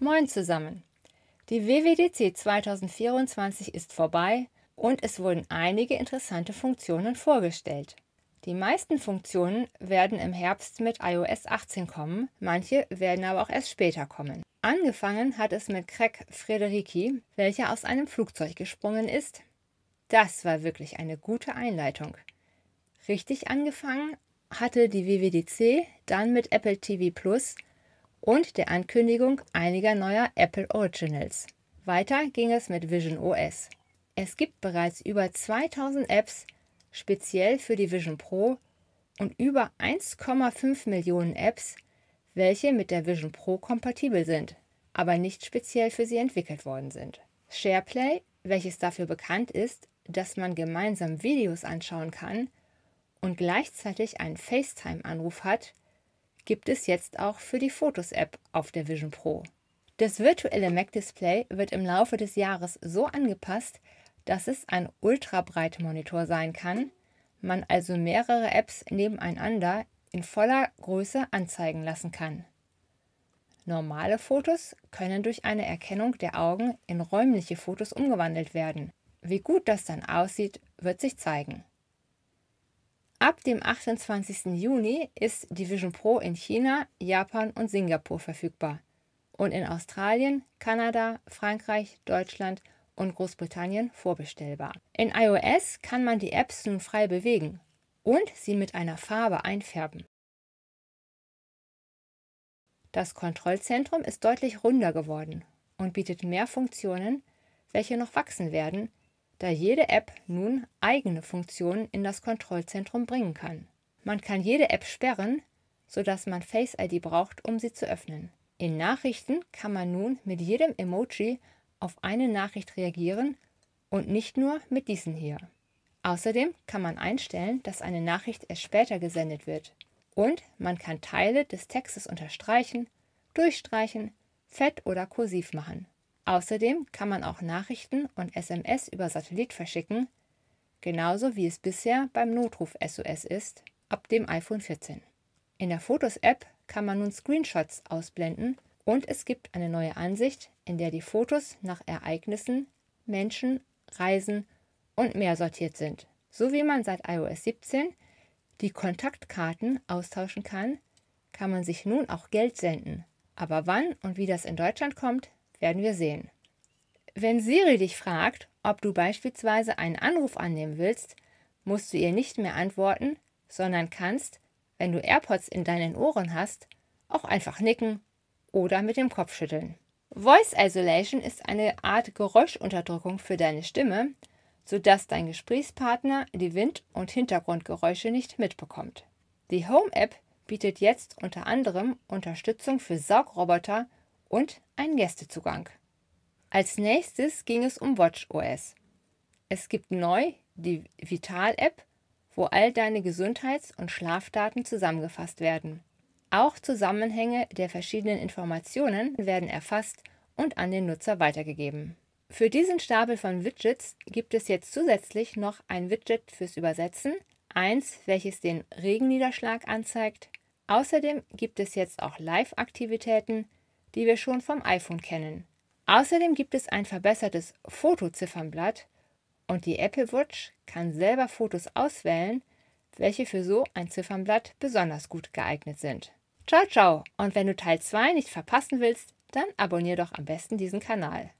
Moin zusammen! Die WWDC 2024 ist vorbei und es wurden einige interessante Funktionen vorgestellt. Die meisten Funktionen werden im Herbst mit iOS 18 kommen, manche werden aber auch erst später kommen. Angefangen hat es mit Craig Frederiki, welcher aus einem Flugzeug gesprungen ist. Das war wirklich eine gute Einleitung. Richtig angefangen hatte die WWDC dann mit Apple TV Plus – und der Ankündigung einiger neuer Apple Originals. Weiter ging es mit Vision OS. Es gibt bereits über 2000 Apps speziell für die Vision Pro und über 1,5 Millionen Apps, welche mit der Vision Pro kompatibel sind, aber nicht speziell für sie entwickelt worden sind. SharePlay, welches dafür bekannt ist, dass man gemeinsam Videos anschauen kann und gleichzeitig einen FaceTime-Anruf hat, gibt es jetzt auch für die Fotos-App auf der Vision Pro. Das virtuelle Mac-Display wird im Laufe des Jahres so angepasst, dass es ein Monitor sein kann, man also mehrere Apps nebeneinander in voller Größe anzeigen lassen kann. Normale Fotos können durch eine Erkennung der Augen in räumliche Fotos umgewandelt werden. Wie gut das dann aussieht, wird sich zeigen. Ab dem 28. Juni ist Division Pro in China, Japan und Singapur verfügbar und in Australien, Kanada, Frankreich, Deutschland und Großbritannien vorbestellbar. In iOS kann man die Apps nun frei bewegen und sie mit einer Farbe einfärben. Das Kontrollzentrum ist deutlich runder geworden und bietet mehr Funktionen, welche noch wachsen werden, da jede App nun eigene Funktionen in das Kontrollzentrum bringen kann. Man kann jede App sperren, sodass man Face ID braucht, um sie zu öffnen. In Nachrichten kann man nun mit jedem Emoji auf eine Nachricht reagieren und nicht nur mit diesen hier. Außerdem kann man einstellen, dass eine Nachricht erst später gesendet wird. Und man kann Teile des Textes unterstreichen, durchstreichen, fett oder kursiv machen. Außerdem kann man auch Nachrichten und SMS über Satellit verschicken, genauso wie es bisher beim Notruf SOS ist, ab dem iPhone 14. In der Fotos-App kann man nun Screenshots ausblenden und es gibt eine neue Ansicht, in der die Fotos nach Ereignissen, Menschen, Reisen und mehr sortiert sind, so wie man seit iOS 17 die Kontaktkarten austauschen kann, kann man sich nun auch Geld senden. Aber wann und wie das in Deutschland kommt, werden wir sehen. Wenn Siri dich fragt, ob du beispielsweise einen Anruf annehmen willst, musst du ihr nicht mehr antworten, sondern kannst, wenn du AirPods in deinen Ohren hast, auch einfach nicken oder mit dem Kopf schütteln. Voice Isolation ist eine Art Geräuschunterdrückung für deine Stimme, sodass dein Gesprächspartner die Wind- und Hintergrundgeräusche nicht mitbekommt. Die Home-App bietet jetzt unter anderem Unterstützung für Saugroboter und einen Gästezugang. Als nächstes ging es um WatchOS. Es gibt neu die Vital-App, wo all deine Gesundheits- und Schlafdaten zusammengefasst werden. Auch Zusammenhänge der verschiedenen Informationen werden erfasst und an den Nutzer weitergegeben. Für diesen Stapel von Widgets gibt es jetzt zusätzlich noch ein Widget fürs Übersetzen, eins, welches den Regenniederschlag anzeigt. Außerdem gibt es jetzt auch Live-Aktivitäten, die wir schon vom iPhone kennen. Außerdem gibt es ein verbessertes Fotoziffernblatt und die Apple Watch kann selber Fotos auswählen, welche für so ein Ziffernblatt besonders gut geeignet sind. Ciao, ciao! Und wenn du Teil 2 nicht verpassen willst, dann abonnier doch am besten diesen Kanal.